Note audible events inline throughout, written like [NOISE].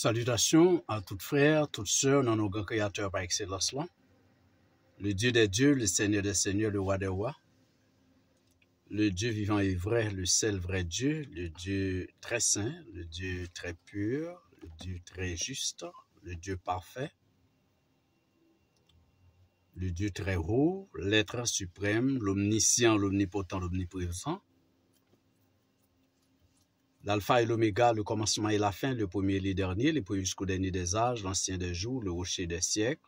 Salutations à toutes frères, toutes sœurs dans nos grands créateurs par excellence Le Dieu des dieux, le Seigneur des seigneurs, le roi des rois. Le Dieu vivant et vrai, le seul vrai Dieu, le Dieu très saint, le Dieu très pur, le Dieu très juste, le Dieu parfait, le Dieu très haut, l'être suprême, l'omniscient, l'omnipotent, l'omniprésent, L'alpha et l'oméga, le commencement et la fin, le premier et les dernier, les premiers jusqu'au dernier des âges, l'ancien des jours, le rocher des siècles,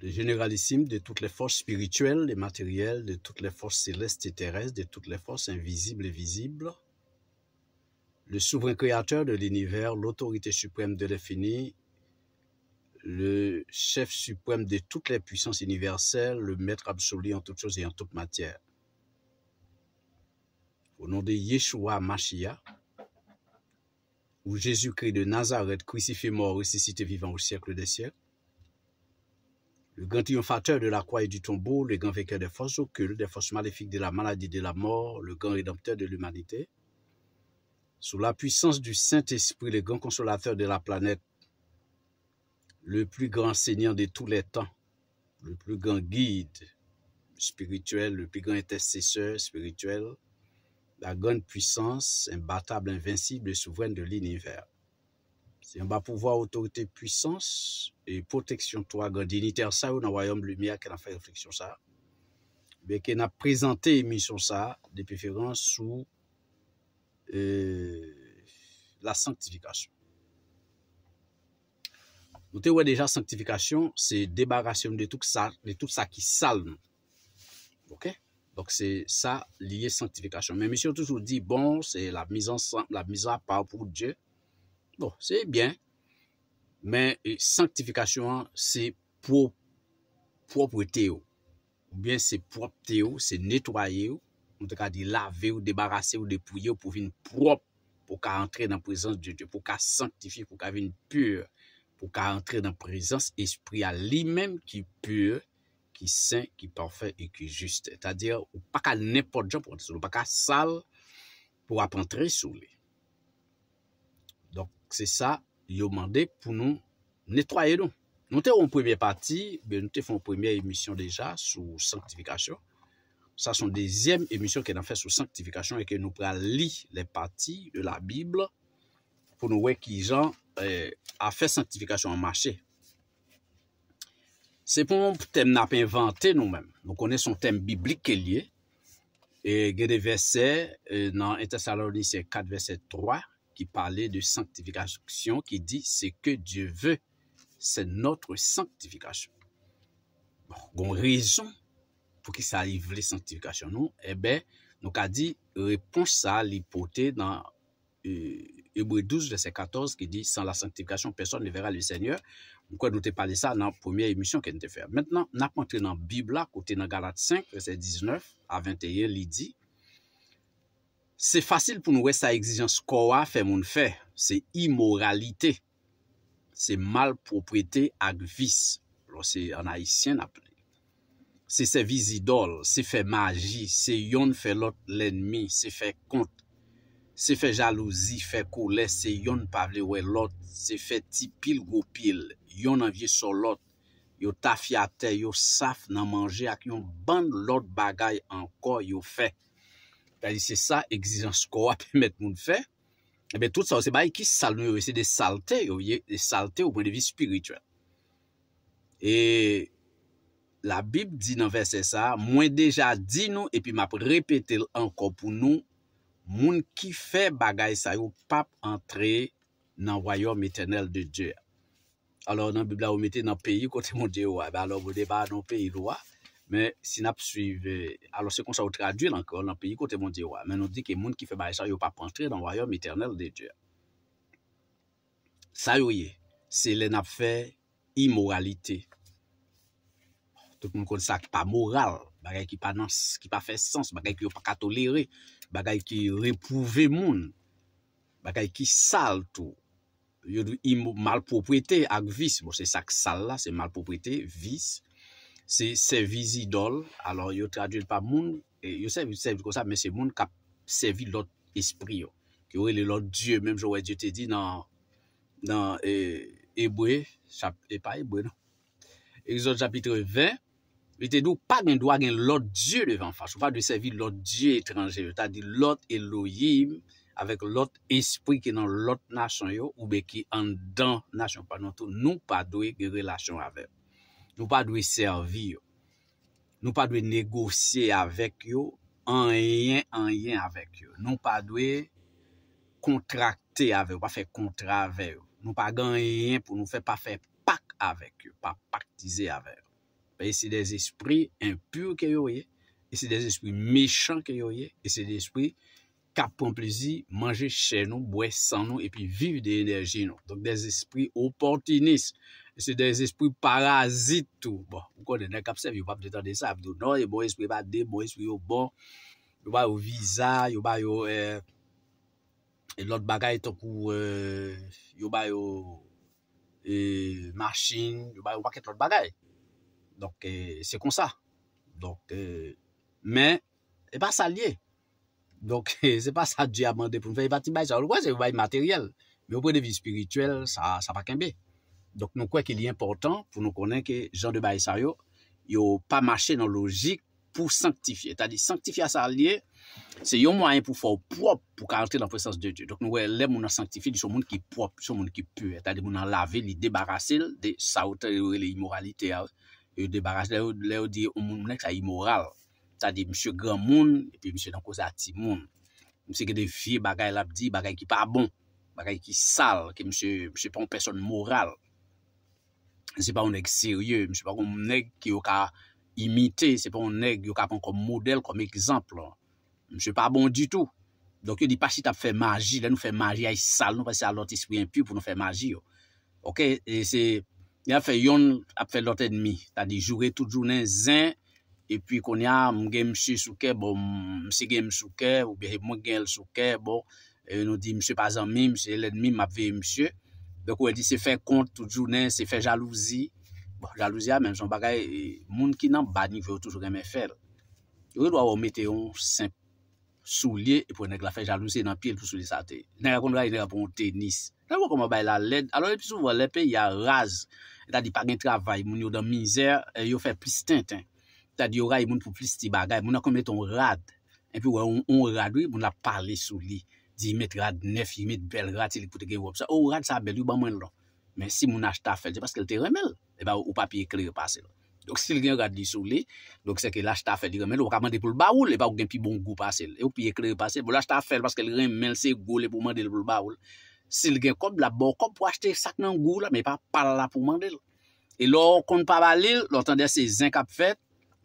le généralissime de toutes les forces spirituelles et matérielles, de toutes les forces célestes et terrestres, de toutes les forces invisibles et visibles, le souverain créateur de l'univers, l'autorité suprême de l'infini, le chef suprême de toutes les puissances universelles, le maître absolu en toutes choses et en toute matière au nom de Yeshua Mashiach, ou Jésus-Christ de Nazareth, crucifié, mort, ressuscité vivant au siècle des siècles, le grand triomphateur de la croix et du tombeau, le grand vainqueur des forces occultes, des forces maléfiques de la maladie, de la mort, le grand rédempteur de l'humanité, sous la puissance du Saint-Esprit, le grand consolateur de la planète, le plus grand Seigneur de tous les temps, le plus grand guide spirituel, le plus grand intercesseur spirituel, la gwen pwisans, imbatable, invinsible, souven de l'iniver. Se yon ba pouvoa otorite pwisans e poteksyon toa gwen diniter sa ou nan wayom lumiya ke nan fay refleksyon sa, beke nan prezante emisyon sa de peferans sou euh, la sanktifikasyon. Note wè deja sanktifikasyon, se debarasyon de tout sa ki salm. Ok? Donc, c'est ça lié sanctification. Mais monsieur toujours dit, bon, c'est la mise ensemble, la mise à part pour Dieu. Bon, c'est bien. Mais euh, sanctification, c'est pour propreté ou bien c'est propreté théo, c'est nettoyer En tout cas, dit laver ou, débarrasser ou, dépouiller pour venir propre, pour qu'à entrer dans la présence de Dieu, pour qu'à sanctifier, pour qu'à venir pur, pour qu'à entrer dans la présence esprit à lui-même qui est pur, ki sè, ki pafè, ki jistè. Tè a dire, ou pa ka nepot jan pou ante sou, ou pa ka sal pou apan tre sou li. Donk, se sa, yo mande pou nou netwaye nou. Nou te ou an premiè pati, nou te fè an premiè emisyon deja sou sanctifikasyon. Sa son dezèm emisyon ke nan fè sou sanctifikasyon e ke nou pral li le pati de la Bible pou nou wè ki jan eh, a fè sanctifikasyon an machè. Se pou tem nap inventé nou mèm, nou konè son tem biblik ke liye, e gè de versè e, nan E.S. 4, versè 3, ki pale de sanctifikasyon ki di se ke Diyo vè, se notre sanctifikasyon. Bon, gon rezon pou ki sa yive le sanctifikasyon nou, e bè nou ka di repons sa li potè nan E.S. 12, versè 14, ki di san la sanctifikasyon, person ne vera le Seigneur, Mwen kwen nou te pale sa nan pwemye emisyon ken te fe. Mwen akman tre nan Bibla, kote nan Galat 5, resen 19, a 21 li di. Se fasil pou nou we sa egzijans kowa fe moun fe, se imoralite, se malproprete ak vis. Lo se an aisyen aple. Se se vizidol, se fe magi, se yon fe lot lenmi, se fe kont, se fe jalouzi, fe koule, se yon pavle we lot, se fe tipil gopil. yon nan vie solot, yon taf yate, yon saf nan manje, ak yon ban lot bagay anko yon fe. Kè di se sa, egzizans kowa pè met moun fe, ebe eh tout sa ou se bay ki salte, ou se de salte, ou yon de salte ou mwen de vi spiritual. E la bib di nan verse sa, mwen deja di nou, epi map repete l anko pou nou, moun ki fe bagay sa, yon pap antre nan vwayo metenel de Diyo. alor nan Biblia ou mette nan peyi kote moun diwa, alor moun deba nan peyi lwa, men si nap suive, alor se kon sa ou traduye lankor nan peyi kote moun diwa, men nou di ke moun ki fe ma e chan yo pa pwantre nan wayom eternel de Diyo. Sa yo ye, se le nap fe imoralite. Tout moun kon sa ki pa moral, bagay ki pa nan, ki pa fe sens, bagay ki yo pa katolere, bagay ki repouve moun, bagay ki sal tou, yo dwi malproprete ak vis, bo se sak sal la, se malproprete, vis, se se vizi dol, alor yo tradwil pa moun, e, yo se vizi konsa, men se moun kap se vili lot espri yo, ki e wè li lot djye, mèm jowè djye te di nan nan ebwe, e pa ebwe nan, exot japitre 20, e te dou pa gen dwa gen lot djye devan fach, ou fa dwi se vili lot djye etranje, yo ta di lot elohim avèk lòt espri ki nan lòt nashan yo, ou bè ki an dan nashan. Par nòtou, nou pa dwe gè relasyon avè. Nou pa dwe servi yo. Nou pa dwe negosye avèk yo, an yè, an yè avèk yo. Nou pa dwe kontrakte avè, wè pa fè kontra avè yo. Nou pa gè an yè pou nou fè pa fè pak avèk yo, pa paktize avè yo. Pè yè se des espri impur ke yo ye, e se des espri mechan ke yo ye, e se des espri... Kap pou mplezi, manje chè nou, bwe san nou, epi viv de enerji nou. Donk des espri opportunist. Se des espri parazitou. Bon, pou kon denè kapsev, yon pa ptetan de sa. Abdo nou, yon bo espri bon. ba de, yon bo espri yo bon, yon ba yo viza, euh, euh, yon ba yo, euh, yon ba yo, lot bagay tokou, yon ba yo, yon ba yo, yon ba yo waket lot bagay. Donk, se kon sa. Donk, men, e ba salye. Donk, se pa sa dji abande pou nou fèy batimay sa, ou lwè se yon fèy materyèl, mè ou pwè de vi spirituel, sa pa kèmbe. Donk nou kwenk il yè important pou nou konen ke jan de baye sa yo, yo pa mache nan logik pou sanktifiye. Tadi sanktifiye sa liye, se yon mwa yon pou fòw prop pou kalte nan fòsans de dji. Donk nou wè lè moun an sanktifiye di sou moun ki prop, sou moun ki pwè. Tadi moun an lave li debarase, sa wote yon imoralite, yon debarase, lè yon di yon moun moun ek sa imoral. Tadi, msye gran moun, epi msye nan kozati moun. Msye gen devye bagay lap di, bagay ki pa bon, bagay ki sal, ke msye, msye pon person moral. Mse pa ou neg serye, mse pa ou neg ki yo ka imite, mse pa ou neg yo ka pon kon model, kon ekzamp, lò. Mse pa bon du tout. Donk yo di pa si tap fe magi, den nou fe magi ay sal, nou pa se alot ispyen pi pou nou fe magi, yo. Ok, e se, ya fe yon ap fe loten mi, tadi jure tout jounen zin, E pi kon ya mge msye sou kè bo msye gen msye msye soke bo monsye gen msye msye msye. E nou di msye pazan mim msye elèd mim apve msye. Dok ou e di se fe kont tout jounen, se fe jalouzi. Bo jalouzi amèm, son bagay moun ki nan badin kwe ou toujou gen mè fèd. Oye do a ou metè yon simple sou liye, e pou yon ek la fe jalouzi nan pil tou sou liye sa te. Nè a kondou la, yon a pon tenis. Nan yo koun a bay la lèd, alò yon pisou va lèpe yon rase. E ta di pa gen tra pay, moun yo dan mizer, yo fe plistèn ten. ta di oray moun pou plis ti bagay, moun akon met on rad, epi oh, eh ou an on rad ou, bon bon, moun la pale sou li, di imet rad nef, imet bel rad, si li poute gen wop sa, ou rad sa bel, ou ban mwen lon, men si moun achta fel, di paske el te remel, e ba ou papi ekleri pase. Dok si l gen rad li sou li, dok se ke l achta fel, di remel, ou ka mande pou l baoul, e ba ou gen pi bon goupa se, e ou pi ekleri pase, ou l achta fel, paske l remel se, goul e pou mande l pou l baoul, si l gen kob, la bo kob pou achte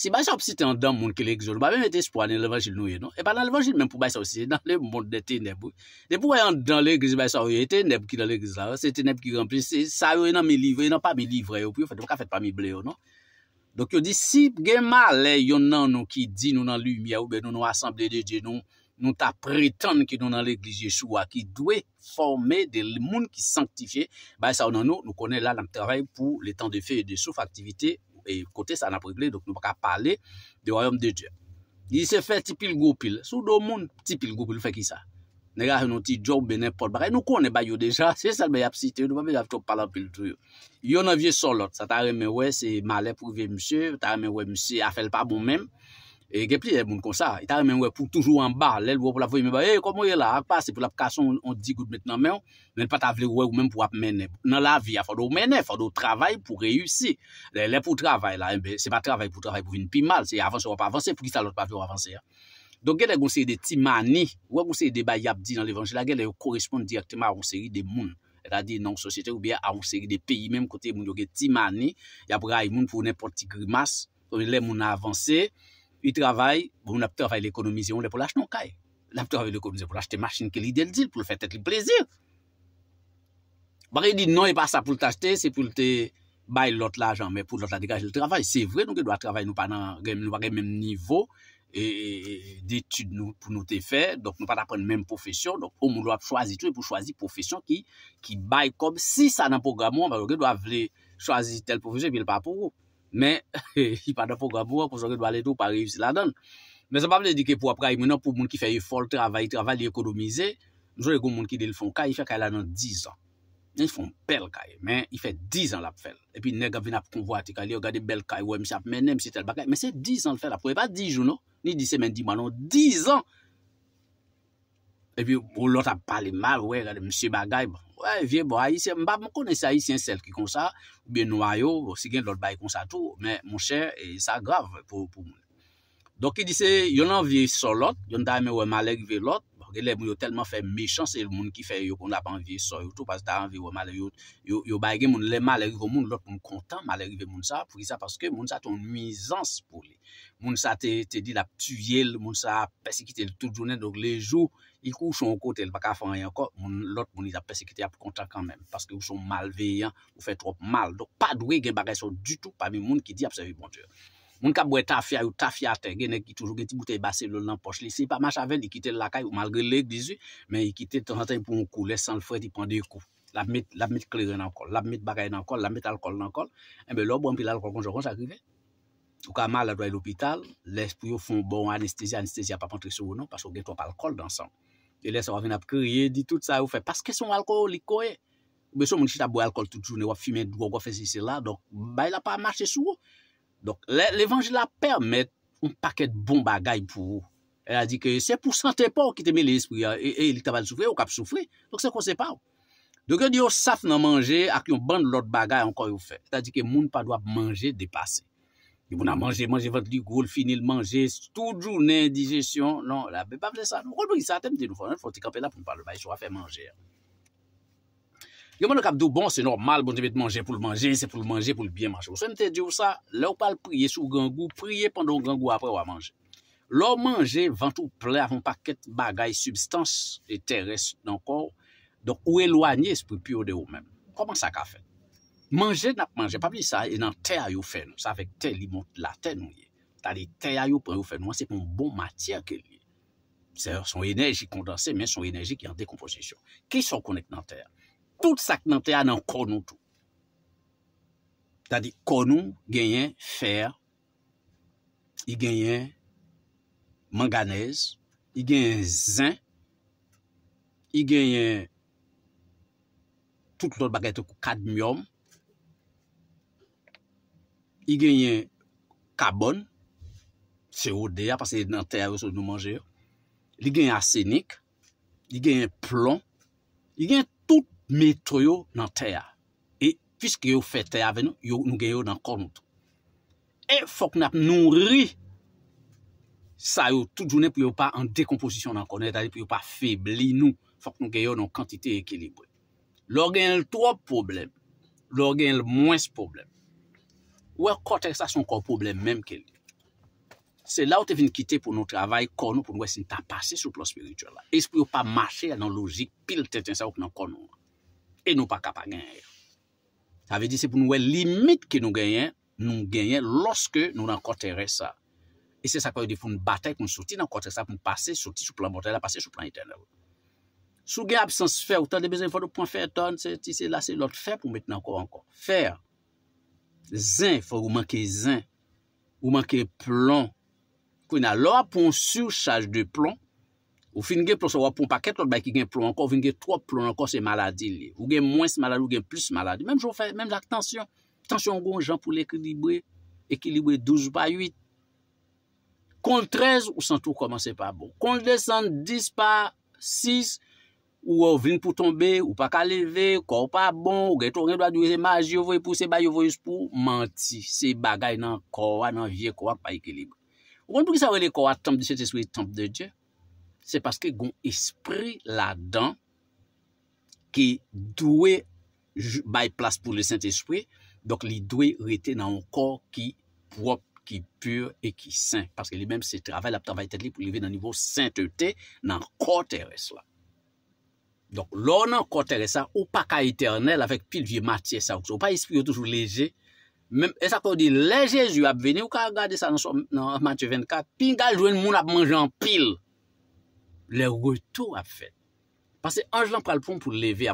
Si ba sa opsi te an dan moun ki lèk zon, ba mè mè te spo ane levajil nou ye nou. E ba nan levajil mèm pou ba sa osi, nan lè moun dete nebou. De pou wè an dan lèk zon, ba sa wè yon ete nebou ki lèk zon. Sete nebou ki yon, sa wè yon e nan mi livre, yon e nan pa mi livre yo pou yon, fète wè ka fète pa mi ble yo nou. Donk yon di sip gen ma lè yon nan nou ki di nou nan lumi ya oube, nou nou asamble de dje nou. Nou ta pritande ki nou nan lèk lèk lèk zon, ki dwe formè de moun ki sanktifiye. Ba sa wè nan nou, nou E kote san apreple, dok nou baka pale de woyom de Djer. Di se fe tipil gopil. Sou do moun tipil gopil fe ki sa? Negan se nou ti djok benen pot baka. E nou konen bayo deja. Se salbe yap siten, nou pa me yap chok palan pil triyo. Yo nan vie solot. Sa ta reme we se male pou ve msye. Ta reme we msye a fel pa bon menm. E genpli e moun kon sa, ita e remen wè pou toujou an ba, lèl wè pou la voye mè ba, e eh, komoye la, akpa se pou la pkason on di gout mèt nan men, nen pat avle wè wè wè mèm pou ap mène. Nan la vi, a fado mène, fado travay pou reyusi. Lèl lè pou travay la, eh se pa travay pou travay pou vin pi mal, se avanse wè pa avanse, pou ki sa lòt pa vè wè avanse ya. Don gèlè gounse yè de timani, wè gounse yè de bayabdi nan l'Evangéla, gèlè yè y Yi travay, moun ap travay l'ekonomize, moun lè pou l'achnon kaj. Lè ap travay l'ekonomize pou l'achte masjine ke li del dil, pou l'fète l'plezir. Barre yi di nan yi e pa sa pou l'tachte, se pou l'te bay l'ot la jan, mè pou l'ot la degaje l'travay. Se vre, donkè do a travay nou pa nan, nou pa gen mèm nivou, d'etude pou nou te fè, donkè nou pa nan pren mèm profesyon, donkè moun lò ap chwazi tou, moun lò ap chwazi profesyon ki bay kom, si sa nan programon, moun lò ap chwazi tel Men, yi padan pou kabou, pou jok yon baletou pari yon sila don. Men, se pa mwen dike pou ap kaje, mwen nan pou moun ki faye fol, travay, travay li ekonomize, mwen jore yon moun ki de l fon kaje, yi faye kaje lan nan 10 an. Yon yon fon pel kaje, men, yi faye 10 an la pfele. Epi, nega vina pou konvo ati kaje, yon gade bel kaje, wè mse ap menen, mse tel bagay, men se 10 an l ffele la pou, yon pa 10 jou non, ni 10 semen non, di manon, 10 an! Epi, ou lot ap pale mal, wè, yon mse bagay, bon. Ouè, vie bo a yi se mbap, mkone se a yi sen sel ki konsa, oube nou a yo, ou si gen lot bayi konsa tou, men moun chè, e sa grav pou moun. Dok ki di se, yon an vie so lot, yon da yi men wè malèk ve lot, gen le moun yo telman fè mechans, se yon moun ki fè yo, kon la pan vie so yotou, pasi ta an vie wè malèk yotou, yo bayi gen moun le malèk ve moun, lot moun kontan malèk ve moun sa, pou ki sa, paske moun sa ton mizans pou li. Moun sa te di la ptu yel, moun sa pesi kite l tout jounen, donk le jou, Y kou yon kote, lakafan yon ko, lot moun yon apese kite ap konta kanmen. Paske yon son malveyan, yon fe trop mal. Dok pa dwe gen bagay son du tout, pa mi moun ki di apse yon bon dure. Moun ka bwe ta fya yon, ta fya ten, gen ek ki toujou gen ti boute basen loun nan poch li. Se yon pa manch aven, yon kite lakay, ou malgre lèk dizu, men yon kite ton santen pou yon kou, les san l fred yon pande yon kou. La mè t'al kol nan kol, la mè t'al kol nan kol, la mè t'al kol nan kol, enbe lò bon pi lal kol konjò konjò akrive. E lè sa wap vin ap kriye, di tout sa ou fè. Paske son alkol li kowe. Mwen son moun jita bou alkol tout joun, e wap fime, e wap wap fese, e sè la. Donk, bay la pa mache sou. Donk, l'Evangile a permèt un pakèt bon bagay pou ou. E a di ke, se pou sante pa ou ki te me le espri. E li tabal soufri, ou kap soufri. Donk, se kon se pa ou. Donk, e di ou saf nan manje, ak yon band lout bagay anko ou fè. Ta di ke, moun pa doap manje depase. Yon moun a manje, manje vante li goul, finil manje, tout jounen di jesyon. Non, la be pa vle sa. Moun kon moun ki sa temte nou fwane, fwante kape la pou mpa le maye, sou a fe manje. Yon moun nou kap dou bon, se normal, moun te bet manje pou l manje, se pou l manje pou l byen manje. Ou se mte di ou sa, lè ou pal priye sou gangou, priye pandou gangou apre ou a manje. Lè ou manje vante ou ple avon paket bagay, substans et terres, non kon, don ou elwanyes pou pyo de ou men. Koman sa ka fèt? Mange nan pmanje, pap li sa, e nan te ayou fè nou. Sa vek te li moun la, te nou ye. Ta li te ayou prè ou fè nou, an se pou moun bon matyè ke li. Se son enerji kondansè, men son enerji ki an dekomposisyon. Ki son konen nan te? Tout sak nan te an an konou tou. Ta li konou genyen fèr, i genyen manganèz, i genyen zèn, i genyen tout lòt bagète kou kadmyom, I gen yon kabon, se o deya, pase yon nan teya yo sou nou manje yo. Li gen yon asenik, li gen yon plon, li gen tout metroyo nan teya. E, fisk yo fè teya ve nou, yo nou gen yo nan kon nou tou. E, fok nou ap nou ri, sa yo tout jounen pou yo pa an dekomposisyon nan kon nou, pou yo pa febli nou, fok nou gen yo nan kantite ekilibre. Lò gen l'twop probleme, lò gen l'mwens probleme. Ouè kotek sa son kon problem mèm ke li. Se la ou te vin kite pou nou travay konou pou nou wè sin tapase sou plan spiritual la. E se pou yo pa mache nan logik pil ten ten sa ou pou nan konou la. E nou pa kapa genye. Sa ve di se pou nou wè e limit ki nou genye, nou genye loske nou nan koteyre sa. E se sa kwa yu di pou nou batay pou nou soti nan koteyre sa pou nou pase soti sou plan mortal la, pase sou plan eternal. Sou genye absens fè ou tan de bezè yon fòd ou pon fè ton, se ti se la se lòt fè pou mèt nan kon ankon. Fèr. Zin, fò ou manke zin, ou manke plon, kwen a lò apon sur chaj de plon, ou fin gen plon sa wapon pa ket, lò ba ki gen plon ankon, fin gen 3 plon ankon se maladi li, ou gen mwen se maladi, ou gen plus se maladi, mèm jò fè, mèm lak tansyon, tansyon goun jan pou l'ekilibre, ekilibre 12 pa 8, kont 13 ou san tou koman se pa bon, kont descend 10 pa 6, Ou ou vin pou tombe, ou pa ka leve, kor pa bon, ou gen tou gen dwa dweze maji yo voye pou se bay yo voye pou, manti, se bagay nan kor, nan vie, kor ak pa ekilibre. Ou kon pou ki sa wèle kor atamp di sète swè, atamp de Dje, se paske goun esprè la dan ki dwe bay plas pou le sète swè, dok li dwe rete nan an kor ki prop, ki pur, e ki sè, paske li menm se travèl ap tava etèd li pou leve nan nivou sènte te, nan kor teres la. Donk, lor nan kote re sa, ou pa ka eternel, avek pil vie matye sa, ou pa espri yo toujou leje, men, e sa kou di leje ju ap veni, ou ka agade sa nan matye 24, pin gal jouen moun ap manje an pil, le retou ap fen. Pase anj lan pral poum pou leve,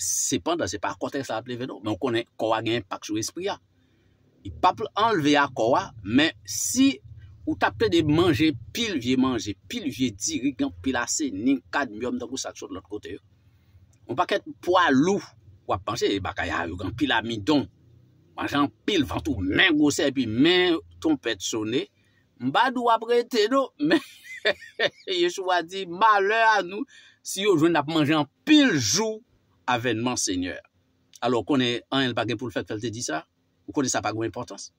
sepanda, sepa kote re sa ap leve nou, men, konen, kowa gen pak sou espri ya. I pa pou anleve ya kowa, men, si ou tapte de manje, pil vie manje, pil vie diri gen pil ase, nin kad myom, dan kou sa chou de lot kote yo, Mwen pa ket mpwa lou wap panje, baka ya yo gan pil amidon, manjan pil vantou, men gose, pi men tonpet sone, mba dou ap rete nou, men, ye chou wadi, malè anou, si yo jwen ap manjan pil jou, aven mwen seigneur. Alo kone an el bagen pou l'fèk fèlte di sa, ou kone sa pa gwen importans?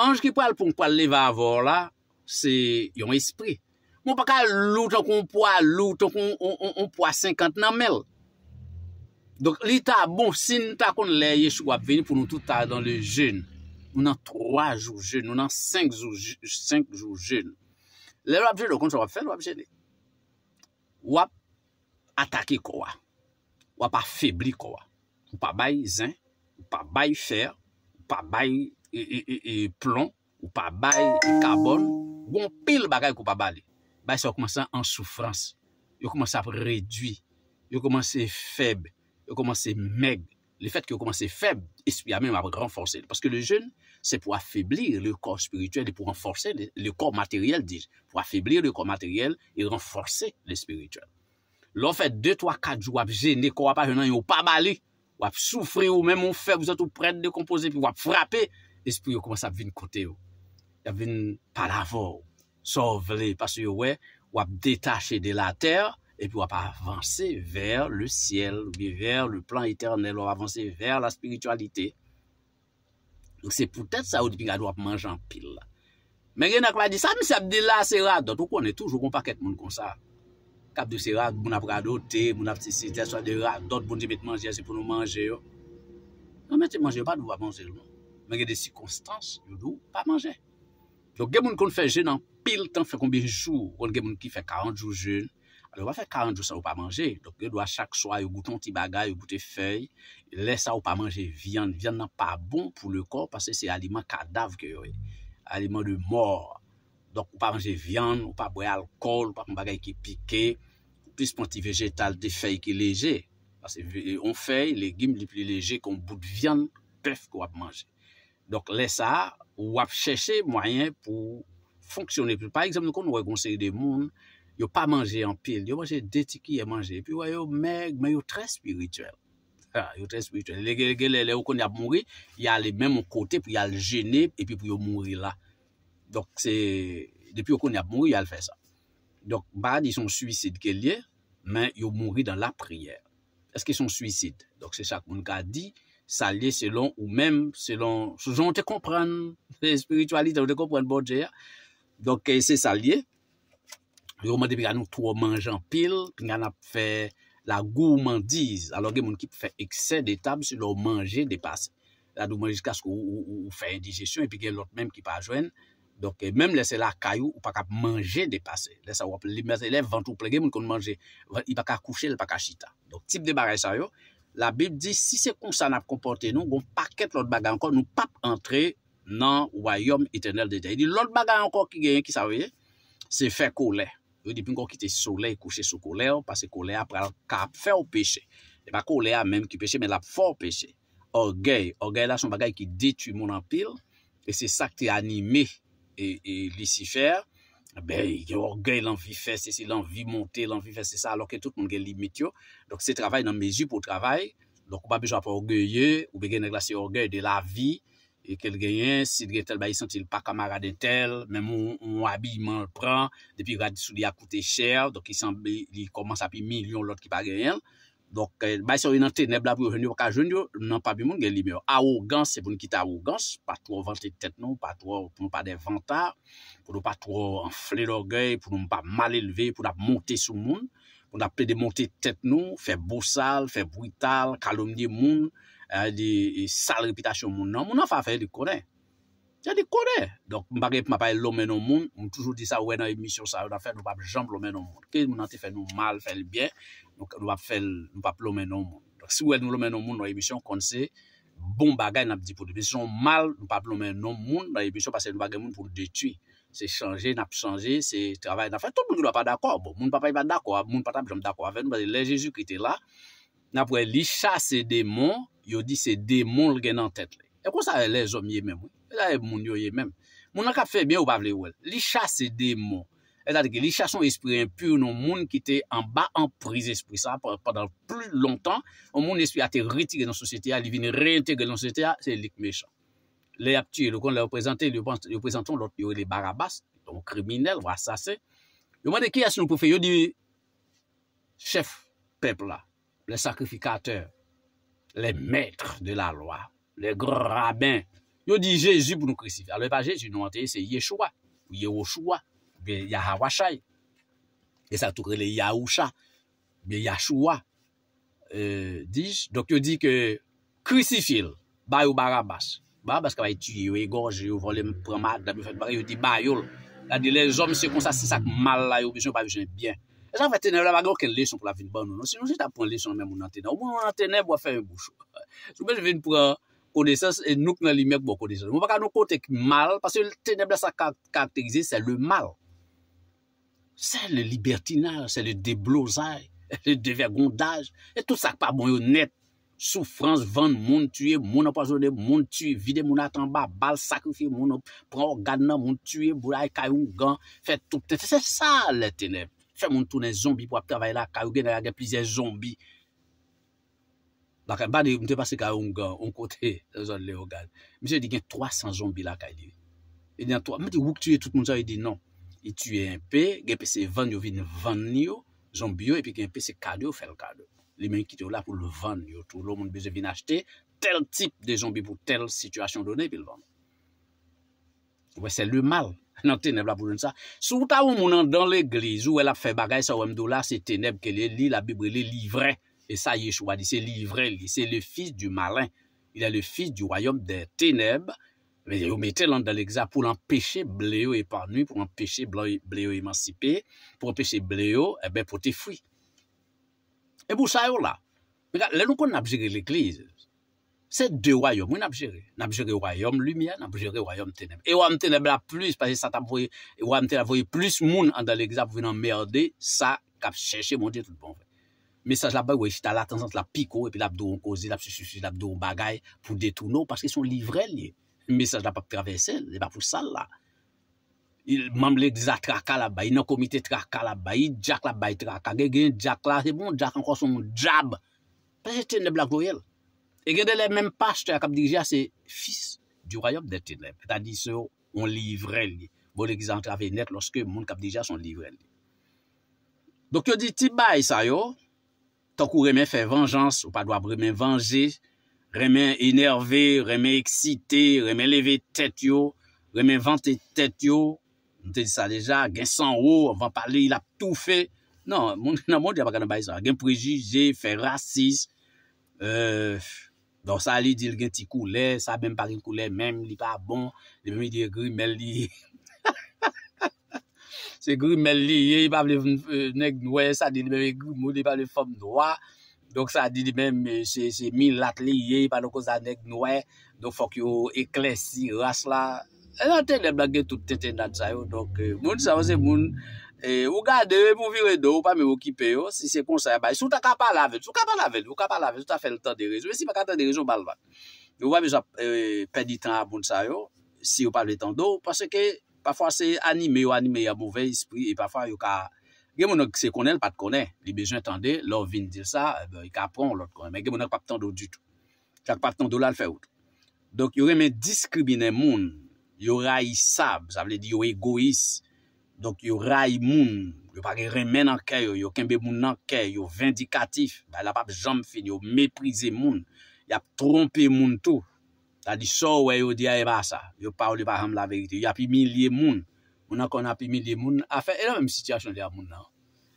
Anj ki pal pou mpwa le va avor la, se yon espri. Mwen pa kal lou ton kon mpwa lou, ton kon mpwa 50 nan mèl, Donk li ta bon, si nou ta kon le yech wap veni pou nou touta dan le jen. Nou nan 3 jou jen, nou nan 5 jou jen. Le wap jen nou kontra wap fè, l wap jen li. Wap atake kwa. Wap a febli kwa. Ou pa bay zin, ou pa bay fer, ou pa bay e, e, e, plon, ou pa bay kabon. Gon pil bagay kwa pa bay li. Bay se yo kmanse an soufrans. Yo kmanse ap redwi. Yo kmanse febri. yo komanse meg, le fet ki yo komanse feb, espri ya men wap renforse, paske le jen, se pou afiblir le kor spirituel, e pou renforse le kor materiel, dij, pou afiblir le kor materiel, e renforse le spirituel. Lo fet, de to akadjou, wap jene, kon wap ajenan, yo pa bali, wap soufri, yo men moun feb, yo tout pren de kompoze, pi wap frape, espri yo komanse ap vin kote yo, ap vin paravol, so vle, paske yo we, wap detache de la ter, wap detache de la ter, epi wap avanse ver le siel, ou bi ver le plan eternel, wap avanse ver la spiritualite. Ou se pou tèt sa ou di pi gado ap manje an pil. Men gen akwa di sa, mi se ap di la se radot, ou konen toujou kon pa ket moun kon sa. Kap di se radot, moun ap radote, moun ap se se sade radot, moun di bit manje, se pou nou manje yo. Nan men se manje pa, nou wap manje yo. Men gen de si konstans, yo dou pa manje. Yo gen moun kon fè genan pil, tan fè konbi chou, kon gen moun ki fè 40 jou joun, alè bon ou pa fè 40 jousan ou pa manje, do kè dwa chak chwa yo gouton ti bagay, yo gouten fèy, lè sa ou pa manje viyan, viyan nan pa bon pou lè ko, pasè se aliman kadav kè yo e, aliman de mor, do kè ou pa manje viyan, ou pa boy alkol, ou pa mbaga yè ki pike, ou pwis pwant ti vejetal, de fèy ki lèje, pasè on fèy, lè gim li pli lèje, kon bout viyan, pef kè ou ap manje. Dok lè sa, ou ap chèche mwayen pou fonksyonè, par exemple, nou kon nou wè Ils pas mangé en pile, Ils y mangé des tickets et mangé. Et puis, il mais ils sont très spirituels. Il très spirituel. Les gens qui ont mouru, ils sont allés mêmes même côté pour les gêner et puis pour les mourir là. Donc, depuis qu'ils ont mouru, ils ont fait ça. Donc, bah, ils sont suicides, mais ils sont mourus dans la prière. Est-ce qu'ils sont suicides? Donc, c'est ça qu'on a dit, ça selon ou même, selon. Si on te comprendre. c'est [LAUGHS] spiritualité, on te comprendre. Donc, c'est ça Yon mwande pi gwa nou tou w manje an pil, pi gwa nap fe la gourmandise, alo gen moun ki pe fe ekse de tab si lò w manje de pase. La dou manje jika skou ou fe indijesyon, epi gen lòt menm ki pa ajwen, dok menm lese la kayou, ou pak ap manje de pase. Lese wap li meze, le vantou ple gen moun kon manje, i baka kouche, li baka chita. Dok tip de baray sa yo, la bib di, si se kon sa nap kompote nou, gon paket lòt bagay ankon, nou pap entre nan wayom etenel de ta. Lòt bagay ankon ki gen yon ki sawe, se fe Ou dipin kon ki te sole kouche sou kole ou, pase kole a pral kap fe ou peche. De ba kole a menm ki peche, men lap for peche. Orgey, orgey la son bagay ki detu mon apil, e se sak te anime e, e lisifer, be yon orgey lan vi fese, se lan vi monte, lan vi fese sa, alok e tout moun gen li met yo. Dok se travay nan mezi pou travay, lakou ba bejwa pou orgeye, ou be gen negla se orgey de la vi, E ke l genyen, si l genyen tel bayi sentil pa kamara den tel, men moun wabi man l pran, depi radisou li a koute chèr, do ki san li koman sa pi milyon lot ki pa genyen. Dok eh, bayi se ou yon ante, ne blabou yon yon waka jenyo, nan pa bi moun gen li myon. Arogans, se pou n kita arogans, pa tro vante tet nou, pa tro pou mou pa de vanta, pou nou pa tro anfle l orgey, pou nou mou pa mal eleve, pou nou ap monte sou moun, pou nou ap pe de monte tet nou, fe bousal, fe brital, kalomye moun, e sal repitasyon moun nan, moun an fa fey li kone. Ti an li kone. Donk m bagay pou m apay lomen non moun, m toujou di sa, ouwe nan emisyon sa, ou nan fey nou pap jom lomen non moun. Ke moun an te fey nou mal, fey li byen, nou pap lomen non moun. Si ouwe nou lomen non moun, nou emisyon kon se, bon bagay nan ap di pou lomen non moun, nou bagay moun pou detui. Se chanje, nan ap chanje, se travay nan fey, ton moun nou la pa da kwa, bon, moun papa yi va da kwa, moun pata bi jom da kwa. Nou pa de yo di se demon l gen nan tet le. E pou sa e le zom ye men moun. E la e moun yo ye men moun. Moun an kap fe, mwen ou pa vle wèl. Li chas se demon. E dati ki li chas son espri impur, nou moun ki te an ba an priz espri sa. Padal plou lontan, ou moun espri ate riti gen nan sosyete ya, li vini reintegre gen nan sosyete ya, se lik mecham. Le ap tue, lo kon le reprezenté, yo prezenton lot, yo e le barabas, ton kriminel, vwa sa se. Yo mwen de ki as nou pou fe, yo di, chef pepla, le sak Le mètre de la loi, le grrabin, yo di Jejou pou nou krisifil. A lè pa Jejou, nou anteye se Yechoua, ou Yehochoua, be Yahawashay. E sa tou krele Yaoucha, be Yahoua, euh, dij. Dok yo di ke krisifil, bayou Barabas. Barabas ka bayi tuye yo egorje, yo volem prama, dame fèk baray, yo di bayoul. La di le zom se kon sa, si sak mal la yo vijon, bayi vijon bien. E jan fè tenev la bagan wè ken lèchon pou la vin ban nou. Se nou se ta pon lèchon mè moun nan tenev, moun nan tenev wè fè mè bouchou. Sou mè jè vin pou kone sè, e nouk nan li mèk pou kone sè. Moun wè ka nou kotek mal, pasè yon tenev la sa kategize, se le mal. Se le libertina, se le deblozay, se [LAUGHS] le devè gondaj, se tout sa kpa moun yo net. Soufrans, vande, moun tue, moun apazone, moun tue, vide moun atan ba, bal sakrifye, moun pran, gana, moun tue Fè moun toune zombi pou ap travay la ka, ou gen a gen plizye zombi. Bakan, ba de mte pase ka on kote, [LAUGHS] zon le ogan. Mwen se di gen 300 zombi la ka, e di e an 3. Mwen se di wouk tue tout moun sa, e di non. E tue en pe, gen pe se ven yo vin ven yo, zombi yo, epi gen pe se kade yo fel kade. Li men ki te ou la pou le ven yo, tou loun moun beze vin achete, tel tip de zombi pou tel situasyon donen, epi le ven yo. Ouwe, se le mal. Ouwe, dans ténèbres la pou ça. sa. ta ou mounan dans l'église où elle a fait bagay ça ou mdou la, c'est teneb ke lit la Bible li livre. et ça Yeshua dit c'est livre c'est c'est le fils du malin. Il est le fils du royaume des ténèbres. Mais vous mettez l'an dans l'examen pour empêcher bléo épargné, pour empêcher bléo émancipé, pour empêcher bléo, eh bien, pour tes fruits. Et pour ça, là, regarde, là, nous, qu'on a géré l'église. Se de wayom, ou nabjere? Nabjere wayom lumiya, nabjere wayom teneb. Ewa m teneb la plus, pasi sa ta voye, ewa m teneb la voye plus moun an dan l'exap venan merde, sa kap chèche moun di tout bon. Mesaj la baye wey, chita la tenzant la piko, epi labdou m kozi, labdou m bagay, pou detouno, pasi son livrel ye. Mesaj la pak travese, le pa pou sal la. Mam lek za traka la baye, nan komite traka la baye, diak la baye traka, gen diak la, se bon diak an kwa son jab, pas E gen de le menm pache te a kap dirija se fils di rayok dete le. Ta di se yo, on livre li. Bo de ki zan trave net loske moun kap dirija son livre li. Dok yo di ti bay sa yo, tok ou remen fe venjans ou pa do ap remen venje, remen enerve, remen eksite, remen leve tet yo, remen vante tet yo, nou te di sa deja, gen san ou, an pa pale, il ap tou fe. Nan, moun di a baka nan bay sa. Gen prejije, fe rasis, eeef, Don sa li di l gen ti koule, sa menm pa gen koule menm li pa bon, li menm li di gri mel li. [LAUGHS] Se gri mel li ye, i pa ble vnek euh, noue, sa di li menm e gri mou li pa ble fom noua. Don sa di li menm e, se mi lat li ye, i pa nou kouza vnek noue, don fok yo ekle si, rase la. E lan ten le blage tout ten ten dan chayo, donk euh, moun sa vse moun. E, ou gade, ou mou viwe do, ou pa mè wou kipe yo, si se konsa ya baye, sou ta kapal avèl, sou ta fè l'tan de rejou, wè e si pa kapal de rejou, bal vat. Ou wè mè jan e, pedi tran a bun sa yo, si ou pa vè tan do, pwase ke pa fwa se anime ou anime ya mouve ispri, e pa fwa yo ka, gen moun ak se konen, l pat konen, li bejwen tande, l or vin dir sa, e be yi kapron l or konen, men gen moun ak pak tan do du tout, chak pak tan do la l fè ou tout. Donk yore mè diskribine moun, yore a yisab, sa vle di yore egois, Donk yo ray moun, yo pa ge remen anke, yo kembe moun anke, yo vindikatif, ba la pa jom fin, yo meprize moun, yo ap trompe moun tou. Ta di so we yo di a e ba sa, yo pa wli pa ram la verite, yo ap imilie moun. Moun an kon ap imilie moun, afe, e la moun situasyon li a moun nan.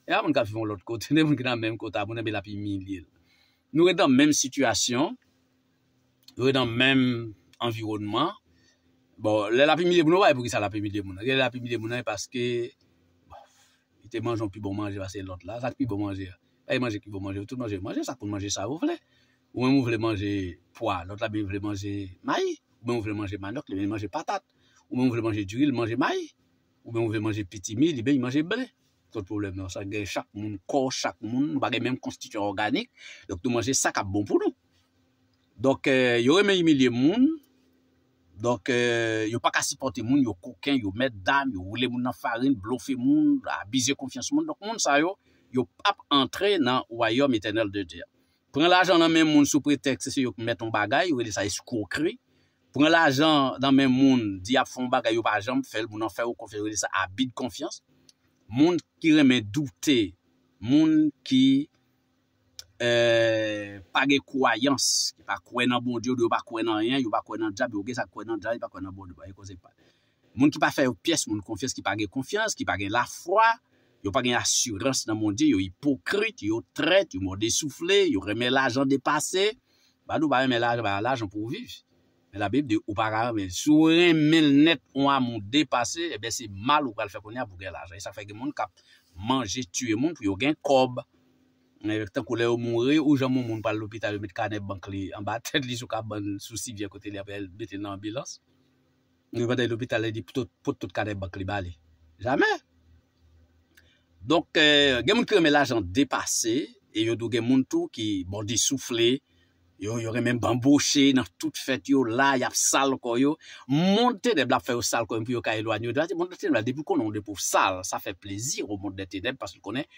E a moun ka vivon lout kote, [LAUGHS] ne moun ki nan moun kota, moun e be la ap imilie. Nou e dan moun situasyon, nou e dan moun moun environman, Bon, lè lè api mile mounan wè pou ki sa lè api mile mounan. Lè lè api mile mounan wè paske bon, ite manjon pi bon manje vase l'ot la. Zat pi bon manje. E manje ki bon manje, tout manje manje. Zat pou manje sa ou vle. Ou mwen moun vle manje poa. Lè lè mwen vle manje mayi. Ou mwen moun vle manje manok. Lè mwen mwen manje patat. Ou mwen moun vle manje djuril. Manje mayi. Ou mwen moun vle manje pitimi. Lè mwen mwen manje ble. Sot problem nan sa. Gè chak moun, ko chak moun Donk euh, yon pa kasi pote moun, yon koken, yon met dam, yon wile moun nan farin, blofi moun, abize konfians moun. Donk moun sa yo, yon pap entre nan wayom etenel de diya. Pren l'ajan nan men moun sou pretexte se yon met ton bagay, yon wile sa yon skou kri. Pren l'ajan nan men moun di ap fon bagay, yon bagay moun fèl, moun an fèl yon konfians, yon wile sa abide konfians. Moun ki reme doute, moun ki... page kwayans, ki pa kwenan bon diyo, diyo pa kwenan yon, diyo pa kwenan dja, biyo ge sa kwenan dja, diyo pa kwenan bon diyo, moun ki pa fe yon piyes, moun konfyes ki page konfians, ki page la fwa, yon page yon asyurense nan moun diyo, yon hipokrit, yon trete, yon moun desoufle, yon reme l ajan depase, ba nou ba reme l ajan pou viv, men la bib de ou pa gabe, sou en men net, moun a moun depase, ebe eh se mal ou gale fe konye a bouge l ajan, sa fe gen moun kap manje tan kou le ou moun re, ou jan moun moun pal l'hôpital yon met kaneb bankli, an ba [LAUGHS] ten li sou ka ban souci vye kote li apel bete nan ambilans, yon vade l'hôpital lè di pote tout kaneb bankli bali. Jamè? Donk, euh, gen moun ki yon mè l'ajan depase, e yon dou gen moun tou ki moun disoufle, yon yon remen bamboshe nan tout fète yon la yap sal kon yon, moun teneb la fè yon sal kon yon pou yon ka elwanyo, moun teneb la depou bon, kon yon depou sal, sa fè plezir yon moun teneb, pasou konen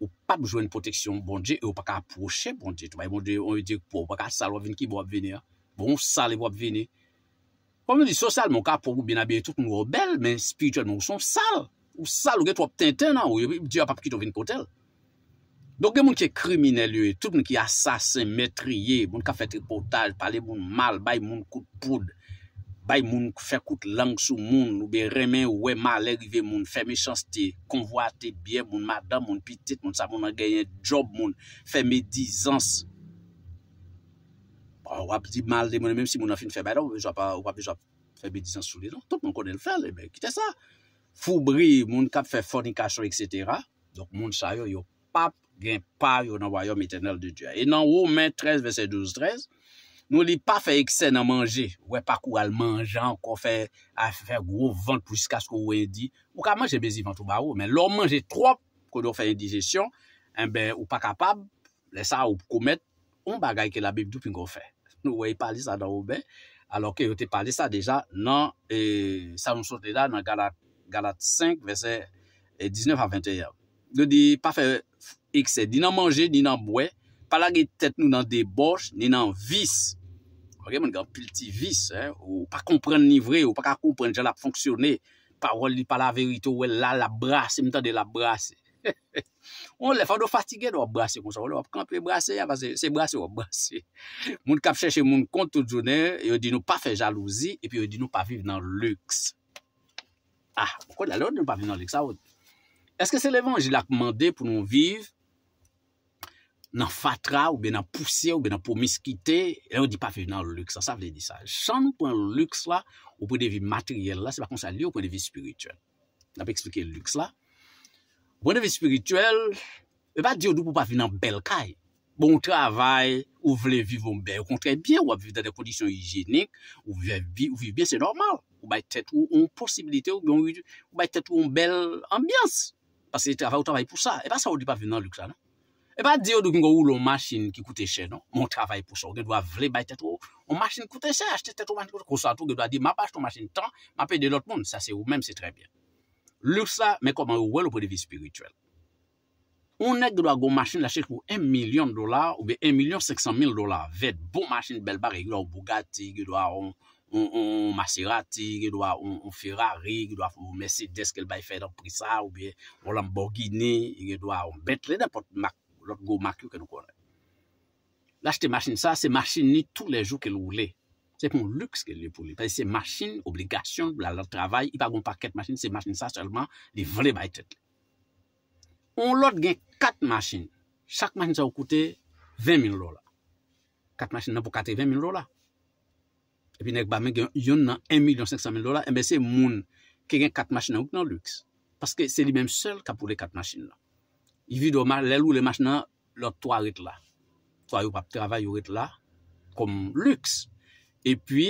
Ou pa boujwen protection, bon diye, e ou pa ka aproche, bon diye, tou bay, bon diye, bon, ou yo diye, pou ou pa ka sal wap ven ki wap vene, bon sal wap vene. Pon moun diye, sosal, moun ka pou ou binabye, tout nou wap bel, men, spiritual, moun sou sal, ou sal ou gen tou wap tenten nan, ou yo diye, apap ki tou ven kotel. Don gen moun ki e krimine liwe, tout moun ki e asasin, metriye, moun ki a fete portal, pale moun mal, bay moun kout poud. bay moun fè kout lang sou moun, oube remen ouwe male rive moun, fè me chans te konvoate bie, moun madan, moun pitit, moun sa moun a genye job moun, fè me dizans. Ouap di male de moun, mèm si moun a fin fè bè dan, ouap di jop fè me dizans sou lè dan, non? tout moun konen lè fè, lè bè, kite sa. Foubri, moun kap fè fòni kachon, etc. Donk moun sa yo, yo pap gen pa yo nan wayom etenel de Diyan. E nan ou men 13 verset 12-13, Nou li pa fe ekse nan manje, wè e pa kou al manjan, kou fe gro vant pwiskas kou wè e di, ou ka manje bezivantou ba ou, men lò manje tròp kou do fe indijesyon, en ben ou pa kapab, lè sa ou kou met, ou bagay ke la bibidou pin kou fe. Nou wè pali sa dan ou ben, alò ke wè te pali sa deja nan, e, sa yon sote la nan Galat 5, verse 19 a 21. Nou di pa fe ekse, di nan manje, di nan mwè, pala ge tet nou nan deboche, di nan visse, Ou pa kompren nivre ou pa kakopren jala pou fonksyonè. Parol li pa la verito ou el la la brase. Mwen tan de la brase. [LAUGHS] Ou le fado fatigè nou a brase. Ou le wap kanpe brase. Se brase ou a brase. [LAUGHS] Moun kap chèche moun kontou jounè. E ou di nou pa fè jalouzi. E pi ou di nou pa viv nan lüks. Ah, mwen kon la lòd nou pa viv nan lüks. Eske se levon jilak mandè pou nou viv? nan fatra, ou ben nan poussi, ou ben nan pomiskite, e bon ou di pa vi nan luksa, sa vle di sa. San nou pou an luksa la, ou pou de vi materyel la, se pa konsa li ou pou an de vi spirituel. Nan pe eksplike luksa la. Ou pou an de vi spirituel, e pa di ou dou pou pa vi nan bel kay. Bon travay, ou vle vivon bel. Ou kontre bi, ou ap viv dan de kondisyon hijenik, ou viv bi, ou viv bi, se normal. Ou bay tet ou ou posibilite, ou bay tet ou ou bel ambyans. Pas se travay ou travay pou sa. E pa sa ou di pa vi nan luksa la. E pa diyo diyo goun goun loun machin ki koute chè non, moun travay pou sò, gen dwa vle bay tèt ou, ou machin koute chè, achte tèt ou, moun chè kousa tou, gen dwa di, ma pa chè ton machin tan, ma pe de lout moun, sa se ou, mèm se trè bè. Lursa, mè kòp mè ou wè loupre de vi spirituel. Ou nè gen dwa goun machin la chè kou 1 milyon dolar, ou bè 1 milyon 500 mil dolar, vet bon machin bel bar, gen dwa ou Bugatti, gen dwa ou Maserati, gen dwa ou Ferrari, gen dwa ou Mercedes, lot go mak yo ke nou kore. La chete machin sa, se machin ni tou le jou ke lou le. Se pou l'lux ke li pou li. Se machin, obligasyon, la lot travay, i pa goun pa ket machin, se machin sa, solman, li vre li bay tet li. On lot gen kat machin. Chak machin sa ou koute 20.000 lor. Kat machin nan pou kate 20.000 lor la. Epi nek ba men gen yon nan 1.500.000 lor la. Ebe se moun ke gen kat machin nan ou kote nan lux. Paske se li menm sel ka pou le kat machin la. i vide ou mal, lèl ou lèmach nan, lòt toa rèk la. Toa yon pap travay yon rèk la, kom lüks. E pi,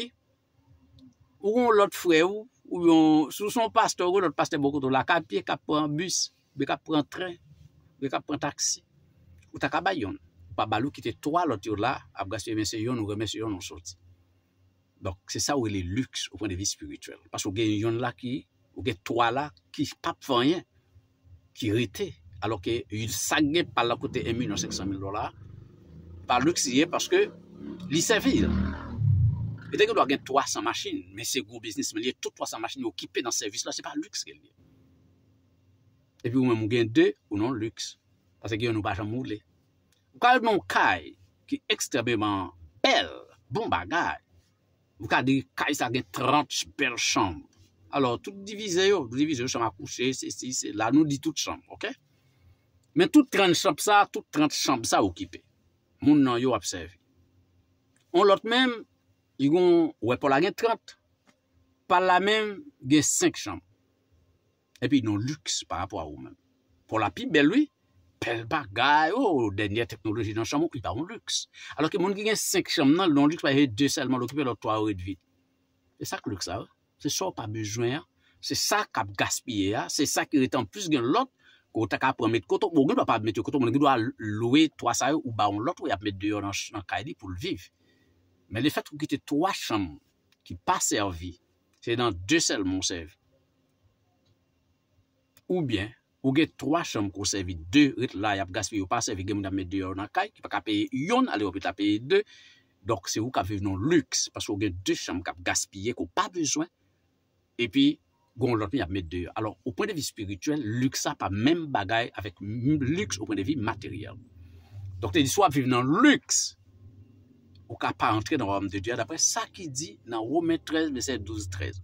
ou yon lòt frey ou, ou yon, sou son pastor ou lòt pastor mokoto la, ka pi, ka pren bus, be ka pren tren, be ka pren taksi. Ou ta ka bay yon. Ou pa balou kite toa lòt yon la, ap gaspe men se yon ou remen se yon ou soti. Donk, se sa ou yon lè lüks ou pen de vi spirituel. Pas ou gen yon la ki, ou gen toa la, ki pap fanyen, ki ritey. alors qu'il s'agit par la côté 1 500 000 dollars, par luxe, parce que il servir. Et dès que doit gagner 300 machines, mais c'est gros business, mais il y a toutes 300 machines occupées dans ce service-là, c'est pas luxe qu'il y a. Et puis, ou même, en gagne deux ou non luxe. Parce que nous pas jamais moulé. Vous avez un caille qui est extrêmement belle, bon bagage. Vous avez un caille qui a 30 belles chambres. Alors, tout divisé, vous oh, divisez chambre à coucher, c'est, c'est, c'est, là, nous dit toute chambre, ok? Men tout 30 chanp sa, tout 30 chanp sa okipe. Moun nan yo apseve. On lot men, yon, wè pou la gen 30, pal la men gen 5 chanp. Epi yon lüks par apwa ou men. Pou la pi bel wè, pel bagay ou denye teknoloji nan chanp ou ki par ou lüks. Alò ke moun gen 5 chanp nan, loun lüks pa yon 2 selman l'okipe lò 3 orèd vit. E sak lüks a, se so pa bejwen a, se sak ap gaspye a, se sak yon etan plus gen lot, Kouta ka ap remet koutou. Moun gen wap ap remet yo koutou. Moun gen wap loue 3 saye ou baon lot. Ou yap met 2 yo nan kaydi pou l'viv. Men le fet wou gete 3 chanm ki pa servi. Se dan 2 sel moun serve. Ou bien, wou gete 3 chanm ko servi 2. Rit la yap gaspye ou pa servi gen moun ap met 2 yo nan kaydi. Ki pa kapeye yon, ale wap te papeye 2. Dok se wou kapeye non lüks. Pas wou gete 2 chanm kape gaspye ko pa bezwen. E pi... Gon lot mi ap met deyo. Alors, ou point de vi spirituel, lux ap ap men bagay avek lux ou point de vi materyal. Dok te di, swa viv nan lux, ou ka pa entre nan waman de diya. Dapre, sa ki di, nan rou men 13, me se 12-13.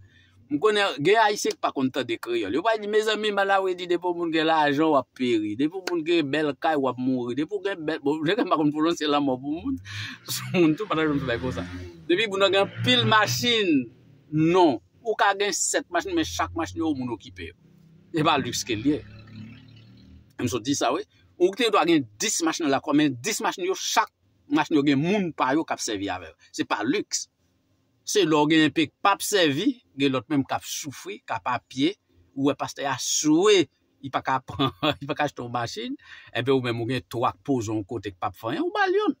M konen, ge aisek pa konta de kriyo. Le way di, me zami mala we di, depo moun gen la ajon wap peri, depo moun gen bel kaj wap mouri, depo gen bel, bo, jen gen makon poujons se la mou moun, [LAUGHS] sou moun tou, panan jom sou la kosa. Depi, gounan gen pil masin, non. ou ka gen set machini men chak machini yo moun okipe yo. E ba lüks ke liye. E mso di sa we, ou kwenye to a gen dis machini la kwa, men dis machini yo chak machini yo gen moun payo kap sevi ave. Se pa lüks. Se lor gen pek pap sevi, gen lot menm kap soufri, kap apie, ou e pasta ya souwe, i pa kap, [LAUGHS] i pa kaj ton machini, e be ou menm ou gen to ak po zon kote k pap fanyan, ou ba lyon.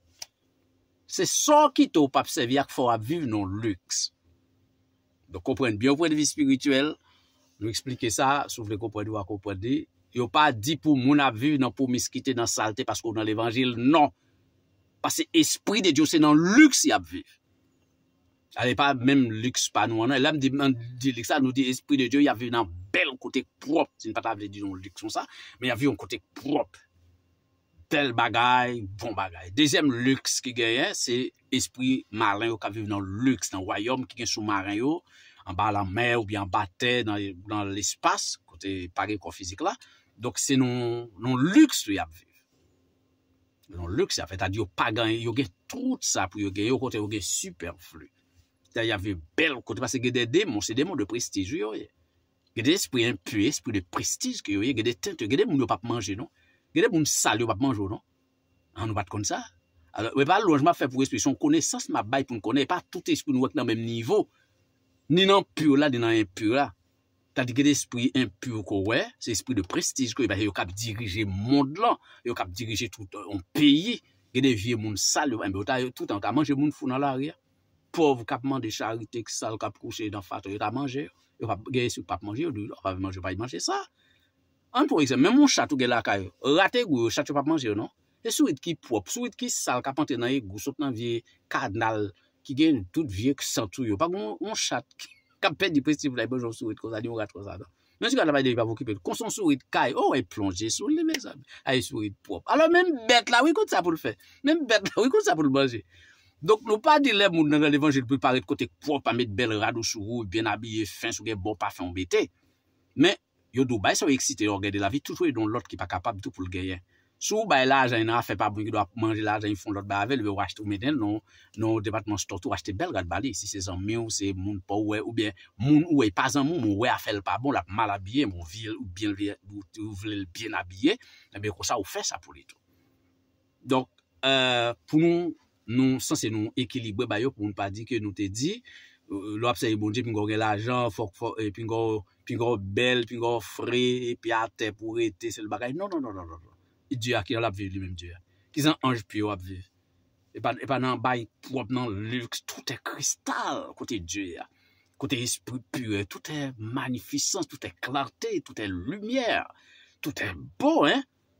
Se son ki to pap sevi ak fwa ap viv non lüks. Donc, comprendre bien au point de vue spirituel, nous expliquer ça, si vous voulez comprendre ou comprendre. Il n'y a pas dit pour mon avis, non pour dans dans saleté, parce qu'on dans l'évangile, non. Parce que l'esprit de Dieu, c'est dans le luxe qu'il y a vivre. Elle n'est pas même luxe, pas nous. Là, dit ça nous dit l'Esprit de Dieu, il y a vu un bel côté propre. C'est pas dire luxe, ça, mais il y a vu un côté propre. tel bagay, bon bagay. Dezem luks ki geyen, se espri malen yo ka vive nan luks, nan wayom ki gen sou malen yo, an ba la mer ou bi an bate nan l'espace, kote page kwa fizik la. Dok se non, non luks li ap vive. Non luks, yon gen trout sa pou yon gen, yon gen super flu. Yon gen bel kote, se gen de demon, se demon de prestij yo ye. Gen de espri impu, espri de prestij ki yo ye, gen de tent, gen de moun yo pape manje nou. Gede moun sal yo wap manjou, non? An ah, wad kon sa? We pa lounjman fe pou espri. Son kone sas mabay pou mkone. E pa tout espri nou wak nan menm nivou. Ni nan pur la, ni nan impur la. Tadi gede espri impur ko wè, se espri de prestij ko, eh yo kap dirije moun lan. Yo kap dirije tout an peyi. Gede vie moun sal yo eh wap. Yo ta manjou moun founan la. Pov, kap manjou de charite, sal, kap kouche, dan fatou, yo ta manjou. Yo pa gèye sou pap manjou, yo pa manjou pa yi manjou sa. An pou rexem, men moun chate ou gen la kaye, rate ou chate ou pap manje ou nan, e souit ki prop, souit ki sal, ka pante nan ye, gousot nan vie, kardnal, ki gen tout vie, ki santou yo. Pak moun chate, [LAUGHS] ka pet di prestif la, e bonjou souit, kon sa di ou rate kon sa dan. Non? Men si ka la baye de, yon pa vokipen, kon son souit kaye, ou oh, e plonje, sou li me zabi, ay e souit prop. Alo men bet la, wikout sa pou l'fè. Men bet la, wikout sa pou l'manje. Dok nou pa di le, moun nan le venjil, prip Yo do bay sa ou eksite yo gade la vi, tout ou yon e lot ki pa kapab tout pou lgeye. Sou bay la ajan yon afe pa bon ki do ap manje la ajan yon fon lot ba ave, libe ou ashte ou meden nou non, debatman stotou, ashte bel gade bali. Si se zan mi ou se moun pa oue, ou bien moun oue, pasan moun moun oue afe l pa bon, lak mal abye, moun vile ou vile l bien abye, la biye kosa ou fe sa pou li tout. Donk, euh, pou nou, nou san se nou ekilibwe bay yo, pou nou pa di ki nou te di, Lou ap se yi bonje, pin go ge la jan, pin go bel, pin go fre, e, pi ate pou rete, sel bagay. Non, non, non, non, non. Yi non. Diyo a ki yo lap viv, li menm Diyo a. Ki san anj pi yo ap viv. E, e pa nan bay, pou ap nan luk, tout e kristal, kote Diyo a. Kote espri pure, tout e magnificens, tout e klante, tout e lumièr, tout e bo,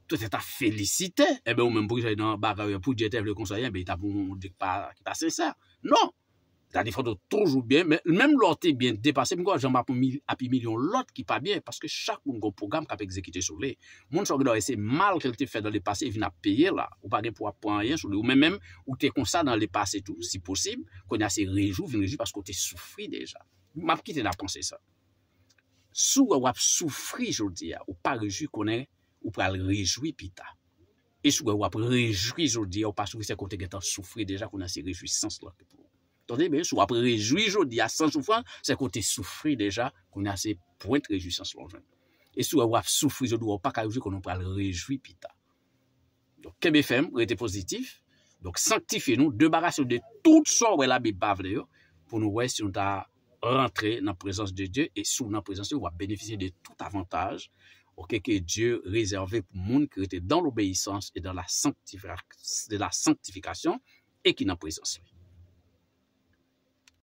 tout e ta felicite. E eh menm pou ki se yi nan bagay, pou Diyo te vle konsoyen, be yi ta pou moun dik pa, ki ta se ser. Non, Ta li fote toujou byen, mèm lò te byen depase, mèm gwa jan map api milyon lòt ki pa byen, paske chak moun gwo program kap ekzekite sou li. Moun chok do esè mal kèl te fè nan le pase, vina peye la, ou pa gen pou ap pon ayen sou li, ou mèm mèm ou te konsa nan le pase tou. Si posib, konye ase rejou, vina rejou pasko te soufri deja. Mèm ki te napansè sa. Sou gwa wap soufri jodi ya, ou pa rejou konen, ou pral rejoui pita. E sou gwa wap rejoui jodi ya, ou pa soufri se kon te getan soufri deja, konye ase rejoui Tante, sou ap rejoui jo di a san soufran, se kon te soufri deja, kon a se point rejoui san son jen. E sou ap wap soufri, se nou wap akajoui kon nou pral rejoui pita. Don kebe fem, rete pozitif, don sanktifi nou, debara sou de tout son wè la bi bavlè yo, pou nou wè si nou da rentre nan prezans de Diyo, e sou nan prezans de Diyo wap benefise de tout avantaj, ok, ke Diyo rezerve pou moun ki rete dan l'obeysans e dan la sanktifikasyon, e ki nan prezans de Diyo.